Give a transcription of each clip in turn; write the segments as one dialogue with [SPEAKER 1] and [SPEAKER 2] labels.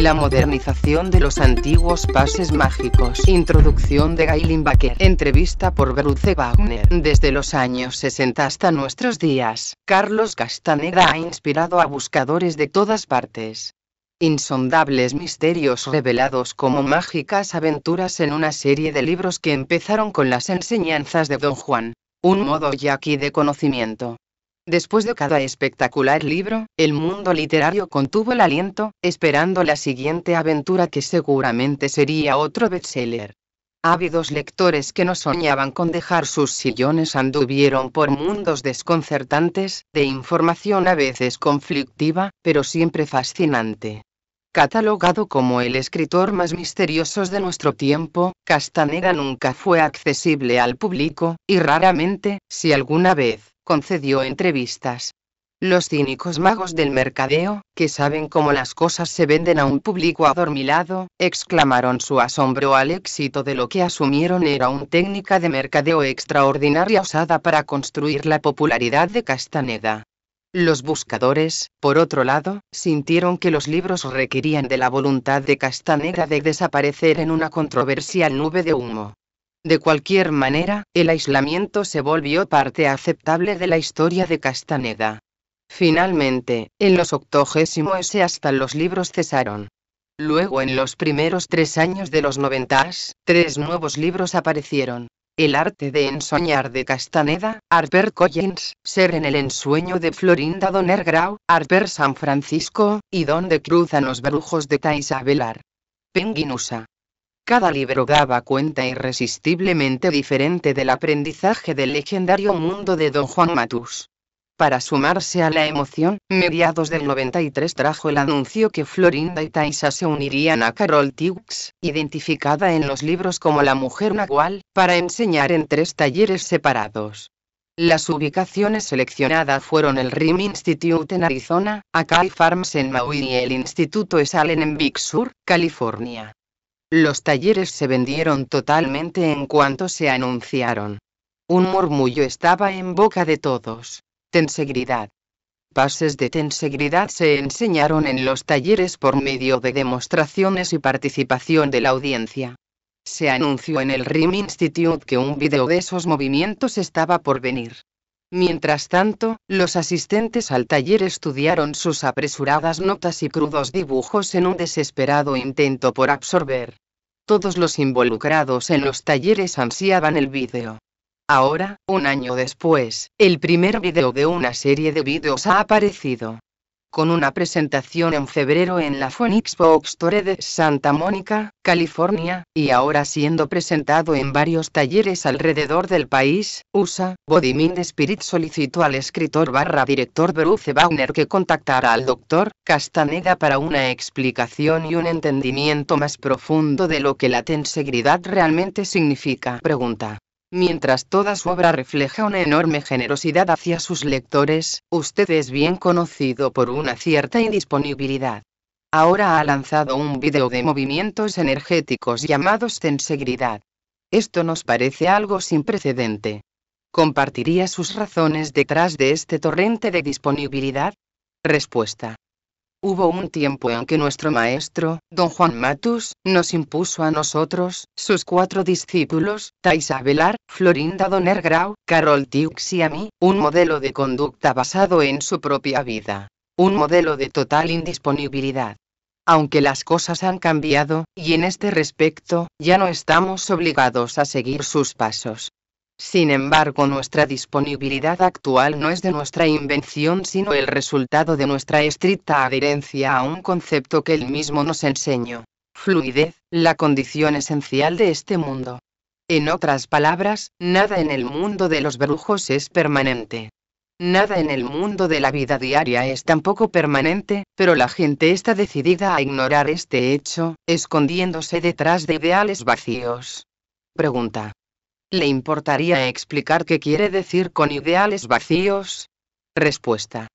[SPEAKER 1] La modernización de los antiguos pases mágicos. Introducción de Gailin Baker. Entrevista por Bruce Wagner. Desde los años 60 hasta nuestros días, Carlos Castaneda ha inspirado a buscadores de todas partes insondables misterios revelados como mágicas aventuras en una serie de libros que empezaron con las enseñanzas de Don Juan, un modo aquí de conocimiento. Después de cada espectacular libro, el mundo literario contuvo el aliento, esperando la siguiente aventura que seguramente sería otro bestseller. Ávidos lectores que no soñaban con dejar sus sillones anduvieron por mundos desconcertantes, de información a veces conflictiva, pero siempre fascinante. Catalogado como el escritor más misterioso de nuestro tiempo, Castaneda nunca fue accesible al público, y raramente, si alguna vez, concedió entrevistas. Los cínicos magos del mercadeo, que saben cómo las cosas se venden a un público adormilado, exclamaron su asombro al éxito de lo que asumieron era una técnica de mercadeo extraordinaria usada para construir la popularidad de Castaneda. Los buscadores, por otro lado, sintieron que los libros requerían de la voluntad de Castaneda de desaparecer en una controversial nube de humo. De cualquier manera, el aislamiento se volvió parte aceptable de la historia de Castaneda. Finalmente, en los octogésimo S hasta los libros cesaron. Luego en los primeros tres años de los noventas, tres nuevos libros aparecieron. El arte de ensoñar de Castaneda, Harper Collins, Ser en el ensueño de Florinda Donergrau, Harper San Francisco, y Donde cruzan los brujos de Taisa Velar. Penguinusa. Cada libro daba cuenta irresistiblemente diferente del aprendizaje del legendario mundo de don Juan Matus. Para sumarse a la emoción, mediados del 93 trajo el anuncio que Florinda y Taisa se unirían a Carol Tux, identificada en los libros como la mujer nagual, para enseñar en tres talleres separados. Las ubicaciones seleccionadas fueron el RIM Institute en Arizona, Akai Farms en Maui y el Instituto Esalen en Big Sur, California. Los talleres se vendieron totalmente en cuanto se anunciaron. Un murmullo estaba en boca de todos. Tensegridad. Pases de tensegridad se enseñaron en los talleres por medio de demostraciones y participación de la audiencia. Se anunció en el RIM Institute que un video de esos movimientos estaba por venir. Mientras tanto, los asistentes al taller estudiaron sus apresuradas notas y crudos dibujos en un desesperado intento por absorber. Todos los involucrados en los talleres ansiaban el vídeo. Ahora, un año después, el primer vídeo de una serie de vídeos ha aparecido con una presentación en febrero en la Phoenix Box Store de Santa Mónica, California, y ahora siendo presentado en varios talleres alrededor del país, USA. Body Spirit solicitó al escritor barra director Bruce Bauner que contactara al doctor Castaneda para una explicación y un entendimiento más profundo de lo que la tenseguridad realmente significa. Pregunta. Mientras toda su obra refleja una enorme generosidad hacia sus lectores, usted es bien conocido por una cierta indisponibilidad. Ahora ha lanzado un vídeo de movimientos energéticos llamados Tensegridad. Esto nos parece algo sin precedente. ¿Compartiría sus razones detrás de este torrente de disponibilidad? Respuesta. Hubo un tiempo en que nuestro maestro, don Juan Matus, nos impuso a nosotros, sus cuatro discípulos, Taisa Ar, Florinda Donner Grau, Carol mí, un modelo de conducta basado en su propia vida. Un modelo de total indisponibilidad. Aunque las cosas han cambiado, y en este respecto, ya no estamos obligados a seguir sus pasos. Sin embargo, nuestra disponibilidad actual no es de nuestra invención, sino el resultado de nuestra estricta adherencia a un concepto que él mismo nos enseñó. Fluidez, la condición esencial de este mundo. En otras palabras, nada en el mundo de los brujos es permanente. Nada en el mundo de la vida diaria es tampoco permanente, pero la gente está decidida a ignorar este hecho, escondiéndose detrás de ideales vacíos. Pregunta. ¿Le importaría explicar qué quiere decir con ideales vacíos? Respuesta.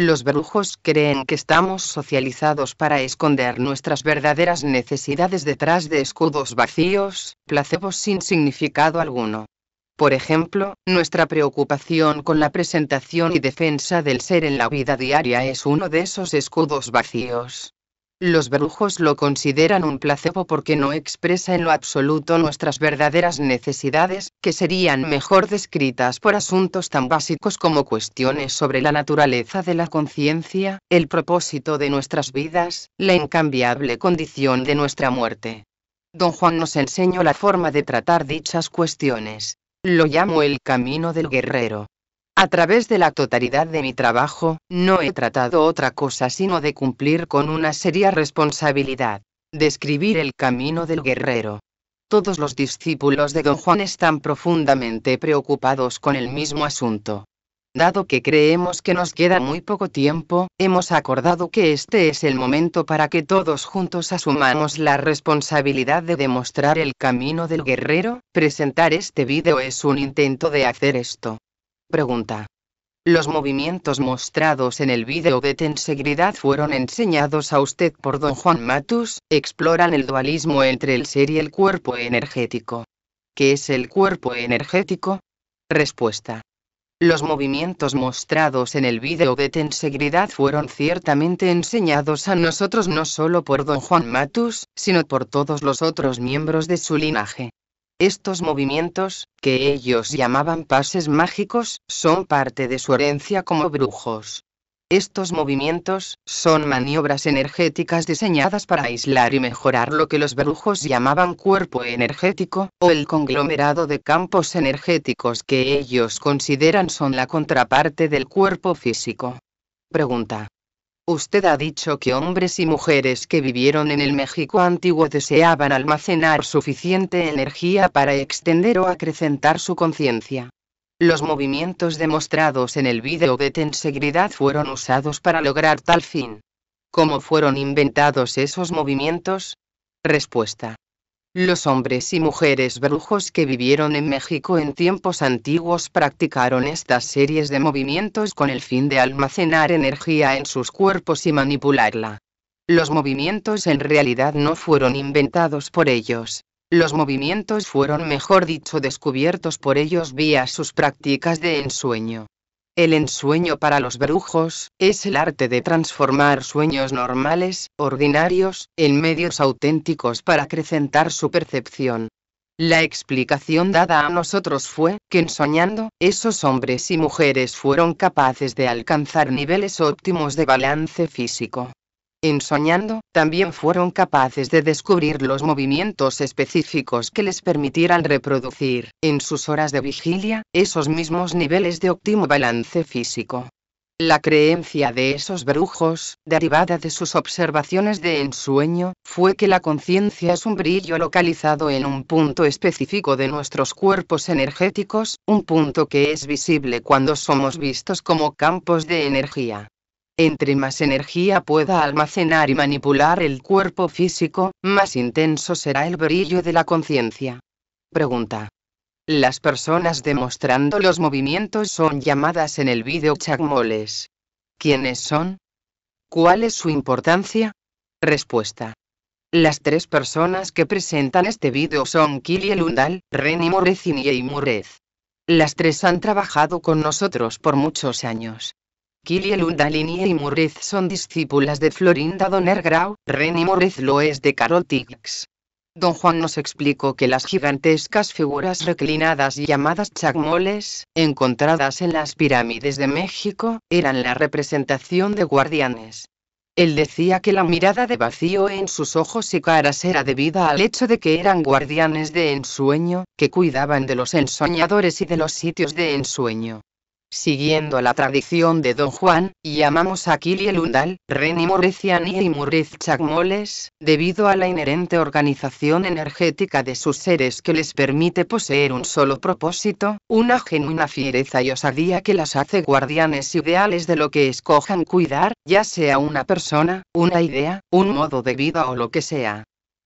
[SPEAKER 1] Los brujos creen que estamos socializados para esconder nuestras verdaderas necesidades detrás de escudos vacíos, placebos sin significado alguno. Por ejemplo, nuestra preocupación con la presentación y defensa del ser en la vida diaria es uno de esos escudos vacíos. Los brujos lo consideran un placebo porque no expresa en lo absoluto nuestras verdaderas necesidades, que serían mejor descritas por asuntos tan básicos como cuestiones sobre la naturaleza de la conciencia, el propósito de nuestras vidas, la incambiable condición de nuestra muerte. Don Juan nos enseñó la forma de tratar dichas cuestiones. Lo llamo el camino del guerrero. A través de la totalidad de mi trabajo, no he tratado otra cosa sino de cumplir con una seria responsabilidad, describir el camino del guerrero. Todos los discípulos de Don Juan están profundamente preocupados con el mismo asunto. Dado que creemos que nos queda muy poco tiempo, hemos acordado que este es el momento para que todos juntos asumamos la responsabilidad de demostrar el camino del guerrero, presentar este vídeo es un intento de hacer esto. Pregunta. Los movimientos mostrados en el vídeo de Tensegridad fueron enseñados a usted por don Juan Matus, exploran el dualismo entre el ser y el cuerpo energético. ¿Qué es el cuerpo energético? Respuesta. Los movimientos mostrados en el vídeo de Tensegridad fueron ciertamente enseñados a nosotros no solo por don Juan Matus, sino por todos los otros miembros de su linaje. Estos movimientos, que ellos llamaban pases mágicos, son parte de su herencia como brujos. Estos movimientos son maniobras energéticas diseñadas para aislar y mejorar lo que los brujos llamaban cuerpo energético, o el conglomerado de campos energéticos que ellos consideran son la contraparte del cuerpo físico. Pregunta. Usted ha dicho que hombres y mujeres que vivieron en el México antiguo deseaban almacenar suficiente energía para extender o acrecentar su conciencia. Los movimientos demostrados en el vídeo de Tensegridad fueron usados para lograr tal fin. ¿Cómo fueron inventados esos movimientos? Respuesta. Los hombres y mujeres brujos que vivieron en México en tiempos antiguos practicaron estas series de movimientos con el fin de almacenar energía en sus cuerpos y manipularla. Los movimientos en realidad no fueron inventados por ellos. Los movimientos fueron, mejor dicho, descubiertos por ellos vía sus prácticas de ensueño. El ensueño para los brujos, es el arte de transformar sueños normales, ordinarios, en medios auténticos para acrecentar su percepción. La explicación dada a nosotros fue que en soñando, esos hombres y mujeres fueron capaces de alcanzar niveles óptimos de balance físico ensoñando, también fueron capaces de descubrir los movimientos específicos que les permitieran reproducir, en sus horas de vigilia, esos mismos niveles de óptimo balance físico. La creencia de esos brujos, derivada de sus observaciones de ensueño, fue que la conciencia es un brillo localizado en un punto específico de nuestros cuerpos energéticos, un punto que es visible cuando somos vistos como campos de energía. Entre más energía pueda almacenar y manipular el cuerpo físico, más intenso será el brillo de la conciencia. Pregunta. Las personas demostrando los movimientos son llamadas en el vídeo Chagmoles. ¿Quiénes son? ¿Cuál es su importancia? Respuesta. Las tres personas que presentan este vídeo son Kili Undal, Reni Morez y Murez. Las tres han trabajado con nosotros por muchos años. Kylie y Murrez son discípulas de Florinda Donner Grau, y Murrez lo es de Carol Tix. Don Juan nos explicó que las gigantescas figuras reclinadas llamadas chacmoles, encontradas en las pirámides de México, eran la representación de guardianes. Él decía que la mirada de vacío en sus ojos y caras era debida al hecho de que eran guardianes de ensueño, que cuidaban de los ensoñadores y de los sitios de ensueño siguiendo la tradición de Don Juan, llamamos a Kili el Reni Mureciani y Murez Chagmoles, debido a la inherente organización energética de sus seres que les permite poseer un solo propósito, una genuina fiereza y osadía que las hace guardianes ideales de lo que escojan cuidar, ya sea una persona, una idea, un modo de vida o lo que sea.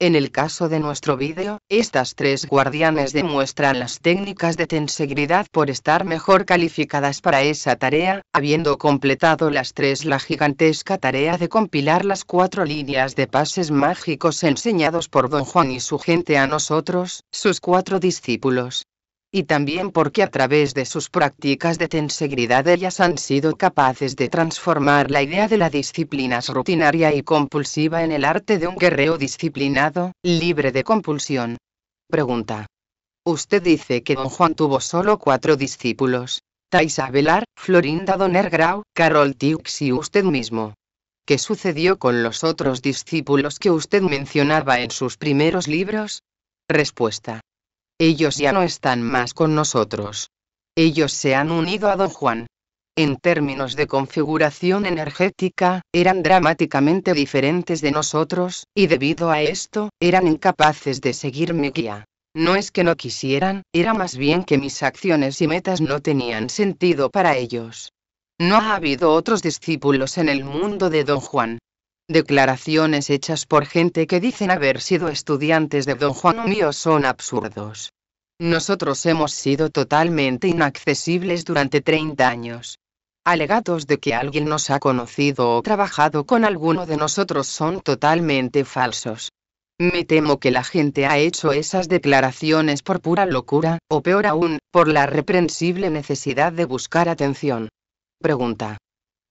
[SPEAKER 1] En el caso de nuestro vídeo, estas tres guardianes demuestran las técnicas de tensegridad por estar mejor calificadas para esa tarea, habiendo completado las tres la gigantesca tarea de compilar las cuatro líneas de pases mágicos enseñados por Don Juan y su gente a nosotros, sus cuatro discípulos y también porque a través de sus prácticas de tensegridad ellas han sido capaces de transformar la idea de la disciplina rutinaria y compulsiva en el arte de un guerrero disciplinado, libre de compulsión. Pregunta. Usted dice que don Juan tuvo solo cuatro discípulos. Taisa Velar, Florinda Donergrau, Carol Tix y usted mismo. ¿Qué sucedió con los otros discípulos que usted mencionaba en sus primeros libros? Respuesta. Ellos ya no están más con nosotros. Ellos se han unido a Don Juan. En términos de configuración energética, eran dramáticamente diferentes de nosotros, y debido a esto, eran incapaces de seguir mi guía. No es que no quisieran, era más bien que mis acciones y metas no tenían sentido para ellos. No ha habido otros discípulos en el mundo de Don Juan. Declaraciones hechas por gente que dicen haber sido estudiantes de don Juan mío son absurdos. Nosotros hemos sido totalmente inaccesibles durante 30 años. Alegatos de que alguien nos ha conocido o trabajado con alguno de nosotros son totalmente falsos. Me temo que la gente ha hecho esas declaraciones por pura locura, o peor aún, por la reprensible necesidad de buscar atención. Pregunta.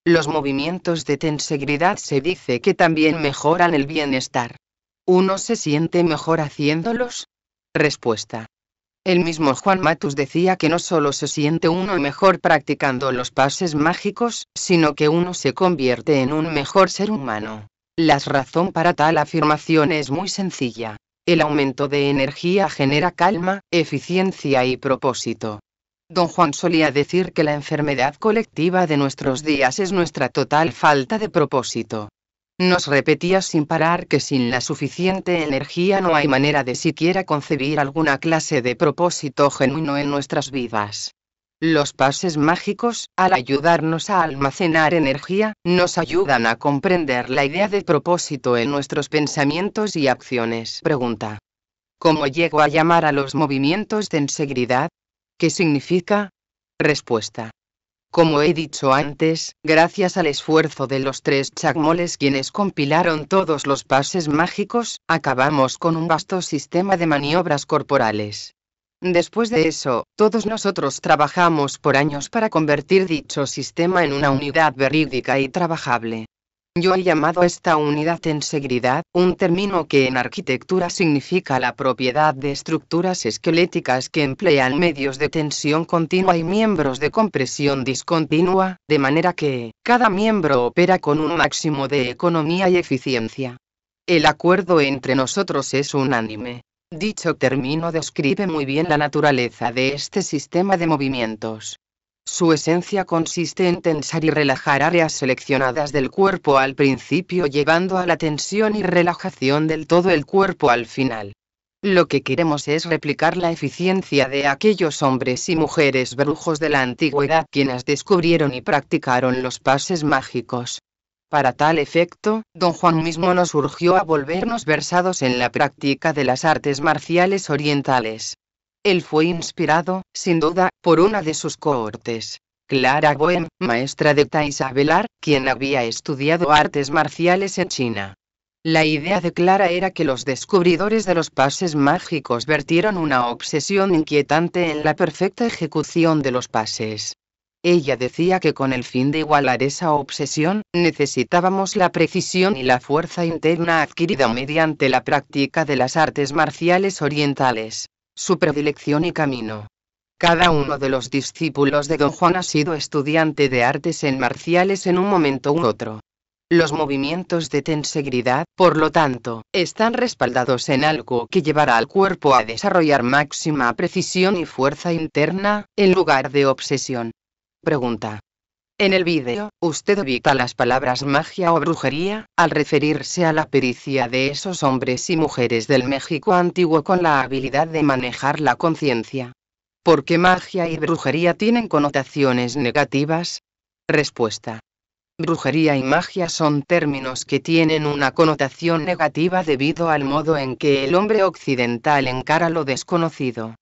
[SPEAKER 1] Los movimientos de tensegridad se dice que también mejoran el bienestar. ¿Uno se siente mejor haciéndolos? Respuesta. El mismo Juan Matus decía que no solo se siente uno mejor practicando los pases mágicos, sino que uno se convierte en un mejor ser humano. La razón para tal afirmación es muy sencilla. El aumento de energía genera calma, eficiencia y propósito. Don Juan solía decir que la enfermedad colectiva de nuestros días es nuestra total falta de propósito. Nos repetía sin parar que sin la suficiente energía no hay manera de siquiera concebir alguna clase de propósito genuino en nuestras vidas. Los pases mágicos, al ayudarnos a almacenar energía, nos ayudan a comprender la idea de propósito en nuestros pensamientos y acciones. Pregunta. ¿Cómo llego a llamar a los movimientos de inseguridad? ¿Qué significa? Respuesta. Como he dicho antes, gracias al esfuerzo de los tres chacmoles quienes compilaron todos los pases mágicos, acabamos con un vasto sistema de maniobras corporales. Después de eso, todos nosotros trabajamos por años para convertir dicho sistema en una unidad verídica y trabajable. Yo he llamado esta unidad en seguridad, un término que en arquitectura significa la propiedad de estructuras esqueléticas que emplean medios de tensión continua y miembros de compresión discontinua, de manera que, cada miembro opera con un máximo de economía y eficiencia. El acuerdo entre nosotros es unánime. Dicho término describe muy bien la naturaleza de este sistema de movimientos. Su esencia consiste en tensar y relajar áreas seleccionadas del cuerpo al principio llevando a la tensión y relajación del todo el cuerpo al final. Lo que queremos es replicar la eficiencia de aquellos hombres y mujeres brujos de la antigüedad quienes descubrieron y practicaron los pases mágicos. Para tal efecto, don Juan mismo nos urgió a volvernos versados en la práctica de las artes marciales orientales. Él fue inspirado, sin duda, por una de sus cohortes. Clara Bohem, maestra de Tai Isabelar, quien había estudiado artes marciales en China. La idea de Clara era que los descubridores de los pases mágicos vertieron una obsesión inquietante en la perfecta ejecución de los pases. Ella decía que con el fin de igualar esa obsesión, necesitábamos la precisión y la fuerza interna adquirida mediante la práctica de las artes marciales orientales su predilección y camino. Cada uno de los discípulos de Don Juan ha sido estudiante de artes en marciales en un momento u otro. Los movimientos de tensegridad, por lo tanto, están respaldados en algo que llevará al cuerpo a desarrollar máxima precisión y fuerza interna, en lugar de obsesión. Pregunta. En el vídeo, usted evita las palabras magia o brujería, al referirse a la pericia de esos hombres y mujeres del México antiguo con la habilidad de manejar la conciencia. ¿Por qué magia y brujería tienen connotaciones negativas? Respuesta. Brujería y magia son términos que tienen una connotación negativa debido al modo en que el hombre occidental encara lo desconocido.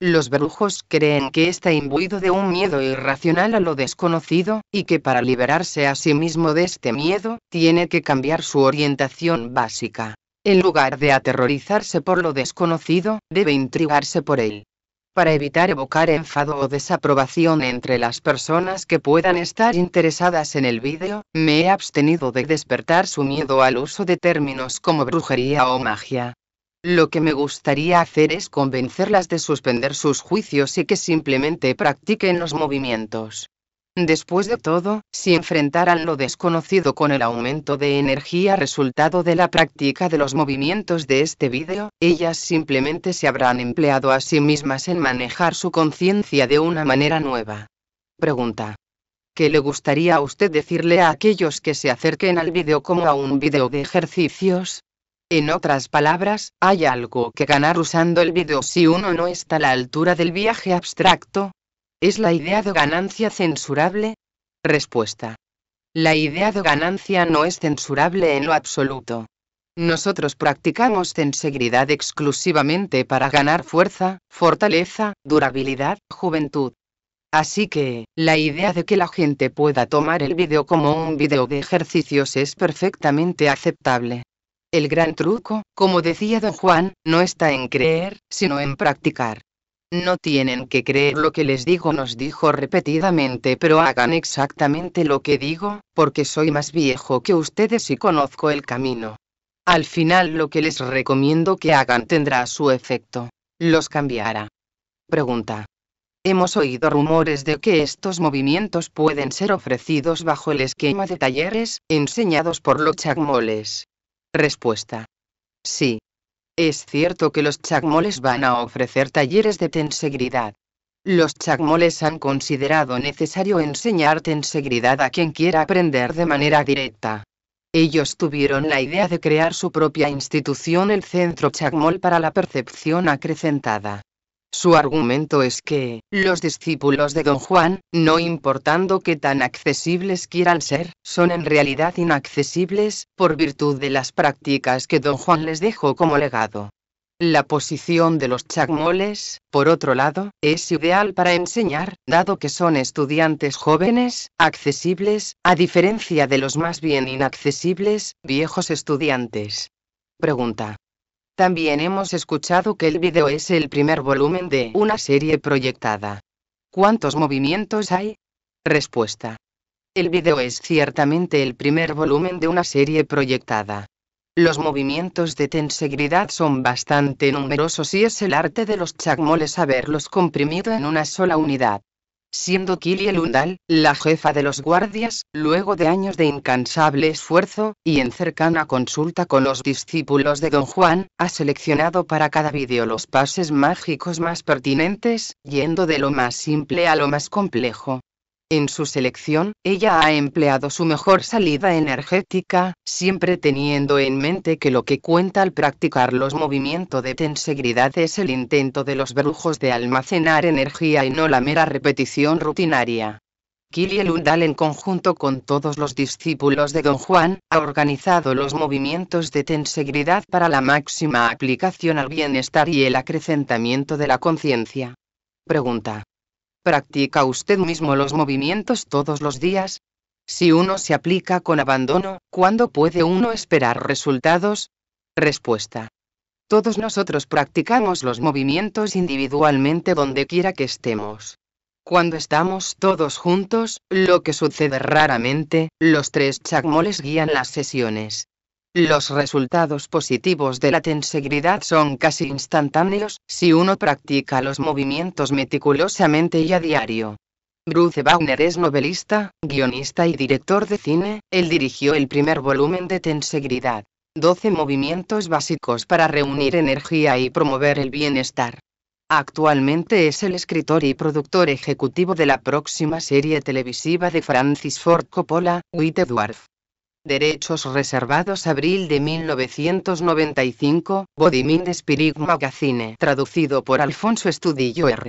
[SPEAKER 1] Los brujos creen que está imbuido de un miedo irracional a lo desconocido, y que para liberarse a sí mismo de este miedo, tiene que cambiar su orientación básica. En lugar de aterrorizarse por lo desconocido, debe intrigarse por él. Para evitar evocar enfado o desaprobación entre las personas que puedan estar interesadas en el vídeo, me he abstenido de despertar su miedo al uso de términos como brujería o magia. Lo que me gustaría hacer es convencerlas de suspender sus juicios y que simplemente practiquen los movimientos. Después de todo, si enfrentaran lo desconocido con el aumento de energía resultado de la práctica de los movimientos de este vídeo, ellas simplemente se habrán empleado a sí mismas en manejar su conciencia de una manera nueva. Pregunta. ¿Qué le gustaría a usted decirle a aquellos que se acerquen al vídeo como a un vídeo de ejercicios? En otras palabras, hay algo que ganar usando el video si uno no está a la altura del viaje abstracto. ¿Es la idea de ganancia censurable? Respuesta. La idea de ganancia no es censurable en lo absoluto. Nosotros practicamos censegridad exclusivamente para ganar fuerza, fortaleza, durabilidad, juventud. Así que, la idea de que la gente pueda tomar el video como un video de ejercicios es perfectamente aceptable. El gran truco, como decía don Juan, no está en creer, sino en practicar. No tienen que creer lo que les digo, nos dijo repetidamente, pero hagan exactamente lo que digo, porque soy más viejo que ustedes y conozco el camino. Al final lo que les recomiendo que hagan tendrá su efecto. Los cambiará. Pregunta. Hemos oído rumores de que estos movimientos pueden ser ofrecidos bajo el esquema de talleres, enseñados por los chacmoles. Respuesta. Sí. Es cierto que los chacmoles van a ofrecer talleres de tensegridad. Los chacmoles han considerado necesario enseñar tensegridad a quien quiera aprender de manera directa. Ellos tuvieron la idea de crear su propia institución, el Centro Chagmol para la Percepción Acrecentada. Su argumento es que, los discípulos de Don Juan, no importando que tan accesibles quieran ser, son en realidad inaccesibles, por virtud de las prácticas que Don Juan les dejó como legado. La posición de los chacmoles, por otro lado, es ideal para enseñar, dado que son estudiantes jóvenes, accesibles, a diferencia de los más bien inaccesibles, viejos estudiantes. Pregunta. También hemos escuchado que el video es el primer volumen de una serie proyectada. ¿Cuántos movimientos hay? Respuesta. El video es ciertamente el primer volumen de una serie proyectada. Los movimientos de tensegridad son bastante numerosos y es el arte de los chacmoles haberlos comprimido en una sola unidad siendo Kiliel Lundal la jefa de los guardias, luego de años de incansable esfuerzo, y en cercana consulta con los discípulos de Don Juan, ha seleccionado para cada vídeo los pases mágicos más pertinentes, yendo de lo más simple a lo más complejo. En su selección, ella ha empleado su mejor salida energética, siempre teniendo en mente que lo que cuenta al practicar los movimientos de tensegridad es el intento de los brujos de almacenar energía y no la mera repetición rutinaria. Kiliel Undal en conjunto con todos los discípulos de Don Juan, ha organizado los movimientos de tensegridad para la máxima aplicación al bienestar y el acrecentamiento de la conciencia. Pregunta. ¿Practica usted mismo los movimientos todos los días? Si uno se aplica con abandono, ¿cuándo puede uno esperar resultados? Respuesta. Todos nosotros practicamos los movimientos individualmente donde quiera que estemos. Cuando estamos todos juntos, lo que sucede raramente, los tres chakmoles guían las sesiones. Los resultados positivos de la tensegridad son casi instantáneos, si uno practica los movimientos meticulosamente y a diario. Bruce Bauner es novelista, guionista y director de cine, él dirigió el primer volumen de Tensegridad. 12 movimientos básicos para reunir energía y promover el bienestar. Actualmente es el escritor y productor ejecutivo de la próxima serie televisiva de Francis Ford Coppola, Witte Dwarf. Derechos reservados abril de 1995, de Spirit Magazine, traducido por Alfonso Estudillo R.